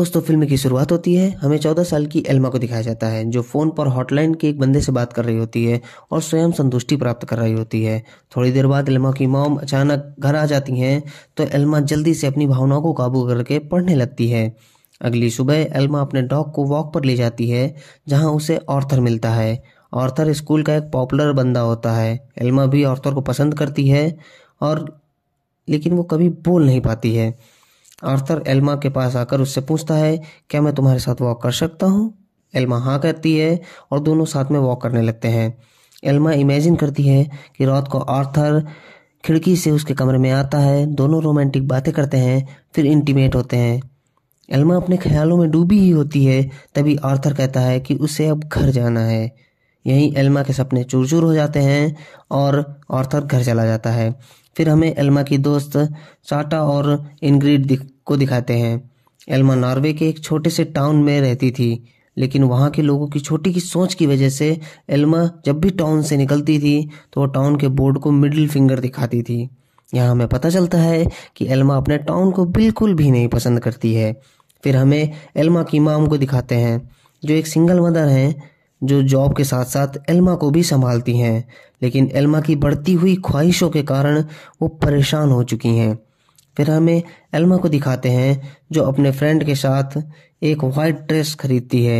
दोस्तों फिल्म की शुरुआत होती है हमें चौदह साल की एल्मा को दिखाया जाता है जो फ़ोन पर हॉटलाइन के एक बंदे से बात कर रही होती है और स्वयं संतुष्टि प्राप्त कर रही होती है थोड़ी देर बाद एल्मा की मॉम अचानक घर आ जाती हैं तो एल्मा जल्दी से अपनी भावनाओं को काबू करके पढ़ने लगती है अगली सुबह एल्मा अपने डॉग को वॉक पर ले जाती है जहाँ उसे ऑर्थर मिलता है ऑर्थर स्कूल का एक पॉपुलर बंदा होता है एल्मा भी ऑर्थर को पसंद करती है और लेकिन वो कभी बोल नहीं पाती है आर्थर एल्मा के पास आकर उससे पूछता है क्या मैं तुम्हारे साथ वॉक कर सकता हूँ एल्मा हाँ कहती है और दोनों साथ में वॉक करने लगते हैं एल्मा इमेजिन करती है कि रात को आर्थर खिड़की से उसके कमरे में आता है दोनों रोमांटिक बातें करते हैं फिर इंटीमेट होते हैं एल्मा अपने ख्यालों में डूबी ही होती है तभी आर्थर कहता है कि उसे अब घर जाना है यहीं एल्मा के सपने चूर चूर हो जाते हैं और ऑर्थर घर चला जाता है फिर हमें एल्मा की दोस्त चाटा और इनग्रीड दिख, को दिखाते हैं एल्मा नॉर्वे के एक छोटे से टाउन में रहती थी लेकिन वहाँ के लोगों की छोटी की सोच की वजह से एल्मा जब भी टाउन से निकलती थी तो वो टाउन के बोर्ड को मिडिल फिंगर दिखाती थी यहाँ हमें पता चलता है कि एल्मा अपने टाउन को बिल्कुल भी नहीं पसंद करती है फिर हमें एल्मा की माम को दिखाते हैं जो एक सिंगल मदर हैं जो जॉब के साथ साथ एल्मा को भी संभालती हैं लेकिन एल्मा की बढ़ती हुई ख्वाहिशों के कारण वो परेशान हो चुकी हैं फिर हमें एल्मा को दिखाते हैं जो अपने फ्रेंड के साथ एक वाइट ड्रेस खरीदती है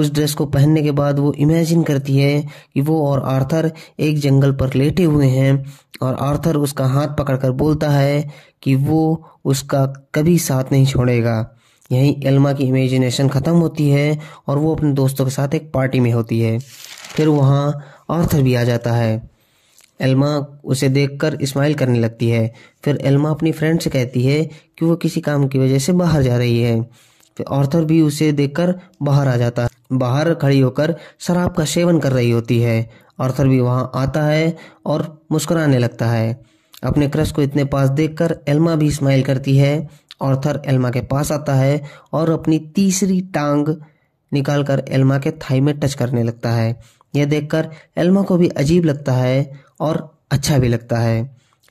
उस ड्रेस को पहनने के बाद वो इमेजिन करती है कि वो और आर्थर एक जंगल पर लेटे हुए हैं और आर्थर उसका हाथ पकड़कर बोलता है कि वो उसका कभी साथ नहीं छोड़ेगा यहीं एल्मा की इमेजिनेशन ख़त्म होती है और वो अपने दोस्तों के साथ एक पार्टी में होती है फिर वहाँ आर्थर भी आ जाता है एल्मा उसे देखकर स्माइल करने लगती है फिर एल्मा अपनी फ्रेंड से कहती है कि वो किसी काम की वजह से बाहर जा रही है फिर आर्थर भी उसे देखकर बाहर आ जाता है बाहर खड़ी होकर शराब का सेवन कर रही होती है आर्थर भी वहाँ आता है और मुस्कुराने लगता है अपने क्रश को इतने पास देखकर एल्मा भी स्माइल करती है आर्थर एल्मा के पास आता है और अपनी तीसरी टांग निकालकर एल्मा के थाई में टच करने लगता है यह देखकर एल्मा को भी अजीब लगता है और अच्छा भी लगता है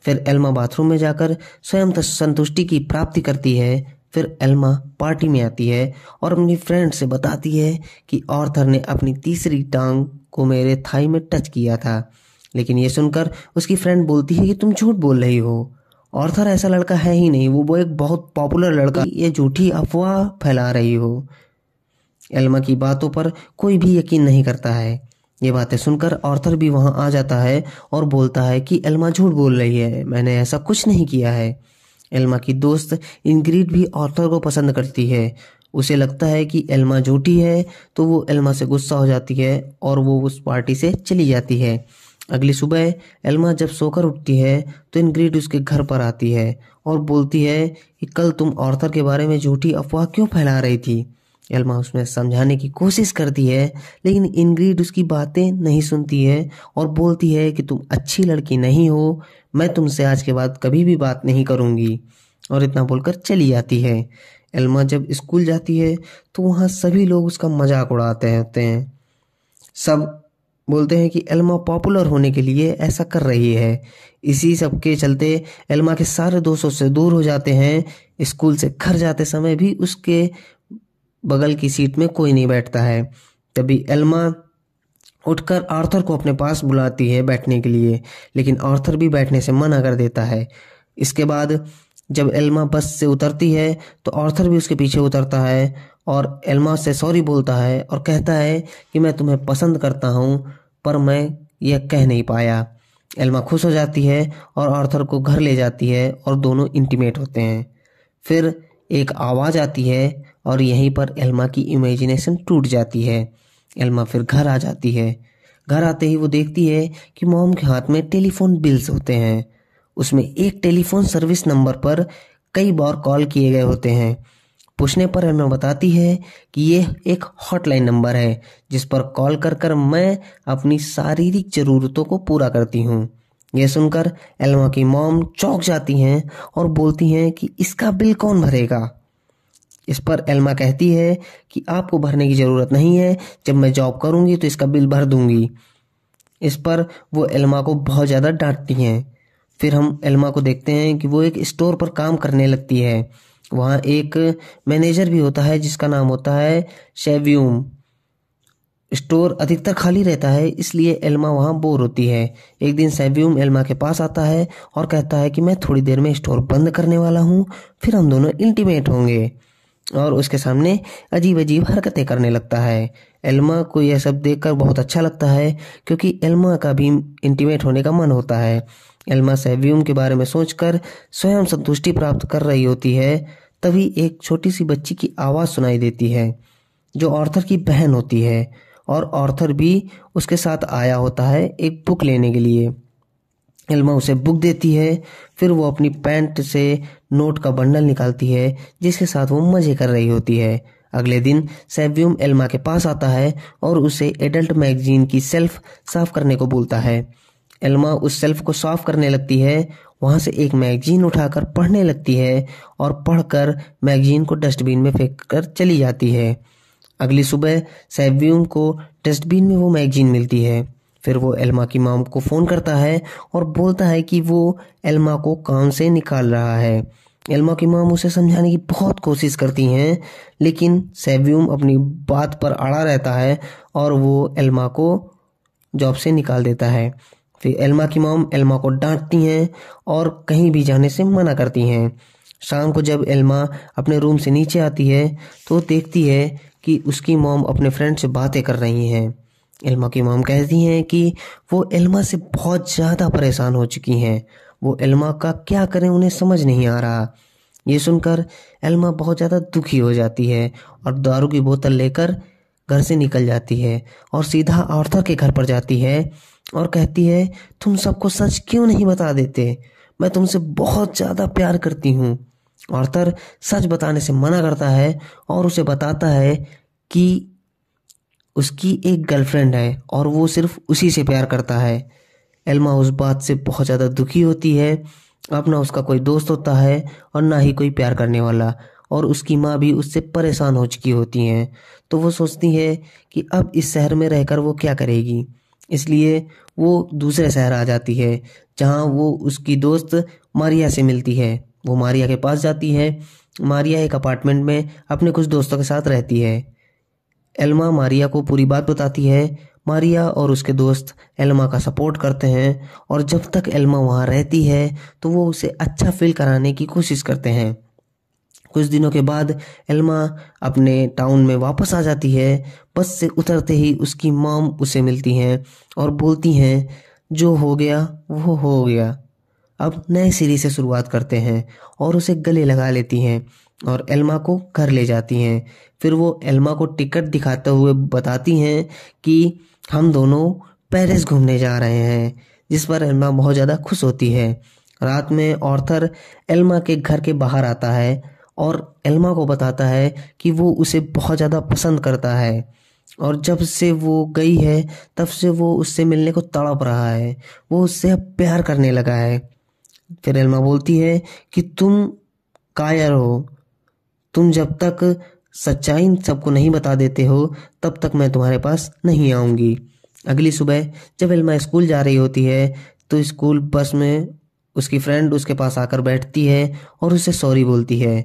फिर एल्मा बाथरूम में जाकर स्वयं संतुष्टि की प्राप्ति करती है फिर एल्मा पार्टी में आती है और अपनी फ्रेंड से बताती है कि ऑर्थर ने अपनी तीसरी टांग को मेरे थाई में टच किया था लेकिन यह सुनकर उसकी फ्रेंड बोलती है कि तुम झूठ बोल रही हो ऑर्थर ऐसा लड़का है ही नहीं वो वो एक बहुत पॉपुलर लड़का ये झूठी अफवाह फैला रही हो एल्मा की बातों पर कोई भी यकीन नहीं करता है ये बातें सुनकर ऑर्थर भी वहाँ आ जाता है और बोलता है कि एल्मा झूठ बोल रही है मैंने ऐसा कुछ नहीं किया है एल्मा की दोस्त इनग्रीड भी ऑर्थर को पसंद करती है उसे लगता है कि एल्मा झूठी है तो वो एल्मा से गुस्सा हो जाती है और वो उस पार्टी से चली जाती है अगली सुबह एल्मा जब सोकर उठती है तो इनग्रीड उसके घर पर आती है और बोलती है कि कल तुम औरतर के बारे में झूठी अफवाह क्यों फैला रही थी एल्मा उसमें समझाने की कोशिश करती है लेकिन इनग्रीड उसकी बातें नहीं सुनती है और बोलती है कि तुम अच्छी लड़की नहीं हो मैं तुमसे आज के बाद कभी भी बात नहीं करूँगी और इतना बोलकर चली जाती है एल्मा जब स्कूल जाती है तो वहाँ सभी लोग उसका मजाक उड़ाते रहते हैं सब बोलते हैं कि एल्मा पॉपुलर होने के लिए ऐसा कर रही है इसी सब के चलते एल्मा के सारे दोस्तों से दूर हो जाते हैं स्कूल से घर जाते समय भी उसके बगल की सीट में कोई नहीं बैठता है तभी एल्मा उठकर आर्थर को अपने पास बुलाती है बैठने के लिए लेकिन आर्थर भी बैठने से मना कर देता है इसके बाद जब एल्मा बस से उतरती है तो आर्थर भी उसके पीछे उतरता है और एल्मा से सॉरी बोलता है और कहता है कि मैं तुम्हें पसंद करता हूँ पर मैं यह कह नहीं पाया एल्मा खुश हो जाती है और आर्थर को घर ले जाती है और दोनों इंटीमेट होते हैं फिर एक आवाज़ आती है और यहीं पर एल्मा की इमेजिनेशन टूट जाती है एल्मा फिर घर आ जाती है घर आते ही वो देखती है कि मोम के हाथ में टेलीफोन बिल्स होते हैं उसमें एक टेलीफोन सर्विस नंबर पर कई बार कॉल किए गए होते हैं पूछने पर हमें बताती है कि ये एक हॉटलाइन नंबर है जिस पर कॉल कर कर मैं अपनी शारीरिक ज़रूरतों को पूरा करती हूँ यह सुनकर एल्मा की मॉम चौंक जाती हैं और बोलती हैं कि इसका बिल कौन भरेगा इस पर एल्मा कहती है कि आपको भरने की ज़रूरत नहीं है जब मैं जॉब करूंगी तो इसका बिल भर दूंगी इस पर वो एल्मा को बहुत ज़्यादा डांटती हैं फिर हम एल्मा को देखते हैं कि वो एक स्टोर पर काम करने लगती है वहाँ एक मैनेजर भी होता है जिसका नाम होता है शेव्यूम स्टोर अधिकतर खाली रहता है इसलिए एल्मा वहाँ बोर होती है एक दिन सेव्यूम एल्मा के पास आता है और कहता है कि मैं थोड़ी देर में स्टोर बंद करने वाला हूँ फिर हम दोनों इंटीमेट होंगे और उसके सामने अजीब अजीब हरकतें करने लगता है एल्मा को यह सब देखकर बहुत अच्छा लगता है क्योंकि एल्मा का भी इंटीमेट होने का मन होता है एल्मा सेव्यूम के बारे में सोचकर स्वयं संतुष्टि प्राप्त कर रही होती है तभी एक छोटी सी बच्ची की आवाज़ सुनाई देती है जो ऑर्थर की बहन होती है और ऑर्थर भी उसके साथ आया होता है एक बुक लेने के लिए एल्मा उसे बुक देती है फिर वो अपनी पैंट से नोट का बंडल निकालती है जिसके साथ वो मजे कर रही होती है अगले दिन सेव्यूम एल्मा के पास आता है और उसे एडल्ट मैगजीन की सेल्फ साफ करने को बोलता है एल्मा उस सेल्फ को साफ करने लगती है वहां से एक मैगजीन उठाकर पढ़ने लगती है और पढ़कर मैगजीन को डस्टबिन में फेंक कर चली जाती है अगली सुबह सेव्यूम को डस्टबिन में वो मैगजीन मिलती है फिर वो एल्मा की माम को फ़ोन करता है और बोलता है कि वो एल्मा को काम से निकाल रहा है एल्मा की माम उसे समझाने की बहुत कोशिश करती हैं लेकिन सेव्यूम अपनी बात पर अड़ा रहता है और वो एल्मा को जॉब से निकाल देता है फिर एल्मा की माम एल्मा को डांटती हैं और कहीं भी जाने से मना करती हैं शाम को जब एल्मा अपने रूम से नीचे आती है तो देखती है कि उसकी मोम अपने फ्रेंड से बातें कर रही हैं इल्मा की माम कहती हैं कि वो इल्मा से बहुत ज़्यादा परेशान हो चुकी हैं वो इल्मा का क्या करें उन्हें समझ नहीं आ रहा ये सुनकर इल्मा बहुत ज़्यादा दुखी हो जाती है और दारू की बोतल लेकर घर से निकल जाती है और सीधा आर्थर के घर पर जाती है और कहती है तुम सबको सच क्यों नहीं बता देते मैं तुमसे बहुत ज़्यादा प्यार करती हूँ आर्थर सच बताने से मना करता है और उसे बताता है कि उसकी एक गर्लफ्रेंड है और वो सिर्फ उसी से प्यार करता है एल्मा उस बात से बहुत ज़्यादा दुखी होती है अब ना उसका कोई दोस्त होता है और ना ही कोई प्यार करने वाला और उसकी माँ भी उससे परेशान हो चुकी होती हैं तो वो सोचती है कि अब इस शहर में रहकर वो क्या करेगी इसलिए वो दूसरे शहर आ जाती है जहाँ वो उसकी दोस्त मारिया से मिलती है वो मारिया के पास जाती है मारिया एक अपार्टमेंट में अपने कुछ दोस्तों के साथ रहती है एल्मा मारिया को पूरी बात बताती है मारिया और उसके दोस्त एल्मा का सपोर्ट करते हैं और जब तक एल्मा वहाँ रहती है तो वो उसे अच्छा फील कराने की कोशिश करते हैं कुछ दिनों के बाद एल्मा अपने टाउन में वापस आ जाती है बस से उतरते ही उसकी मॉम उसे मिलती हैं और बोलती हैं जो हो गया वो हो गया अब नए सिरे से शुरुआत करते हैं और उसे गले लगा लेती हैं और एल्मा को घर ले जाती हैं फिर वो एल्मा को टिकट दिखाते हुए बताती हैं कि हम दोनों पेरिस घूमने जा रहे हैं जिस पर एल्मा बहुत ज़्यादा खुश होती है रात में ऑर्थर एल्मा के घर के बाहर आता है और एल्मा को बताता है कि वो उसे बहुत ज़्यादा पसंद करता है और जब से वो गई है तब से वो उससे मिलने को तड़प रहा है वो उससे अब प्यार करने लगा है फिर एल्मा बोलती है कि तुम कायर हो तुम जब तक सच्चाई सबको नहीं बता देते हो तब तक मैं तुम्हारे पास नहीं आऊँगी अगली सुबह जब एल्मा स्कूल जा रही होती है तो स्कूल बस में उसकी फ्रेंड उसके पास आकर बैठती है और उसे सॉरी बोलती है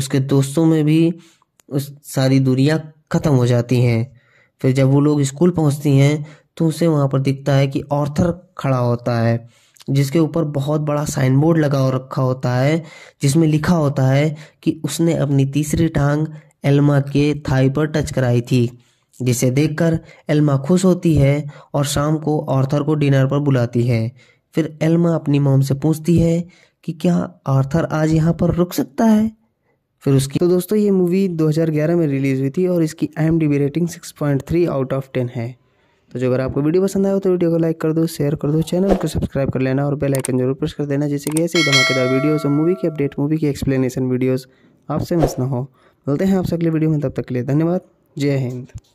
उसके दोस्तों में भी उस सारी दूरियाँ ख़त्म हो जाती हैं फिर जब वो लोग स्कूल पहुँचती हैं तो उसे वहाँ पर दिखता है कि ऑर्थर खड़ा होता है जिसके ऊपर बहुत बड़ा साइन बोर्ड लगा और रखा होता है जिसमें लिखा होता है कि उसने अपनी तीसरी टांग एल्मा के थाई पर टच कराई थी जिसे देखकर एल्मा खुश होती है और शाम को आर्थर को डिनर पर बुलाती है फिर एल्मा अपनी मोम से पूछती है कि क्या आर्थर आज यहाँ पर रुक सकता है फिर उसकी तो दोस्तों ये मूवी 2011 में रिलीज़ हुई थी और इसकी आई रेटिंग 6.3 आउट ऑफ 10 है तो जो अगर आपको वीडियो पसंद आया हो तो वीडियो को लाइक कर दो शेयर कर दो चैनल को सब्सक्राइब कर लेना और बेल आइकन जरूर प्रेस कर देना जैसे कि ऐसे ही धमाकेदार वीडियोस और मूवी की अपडेट मूवी की एक्सप्लेनेशन वीडियोस आपसे मिस ना हो मिलते हैं आपसे अगले वीडियो में तब तक के लिए धन्यवाद जय हिंद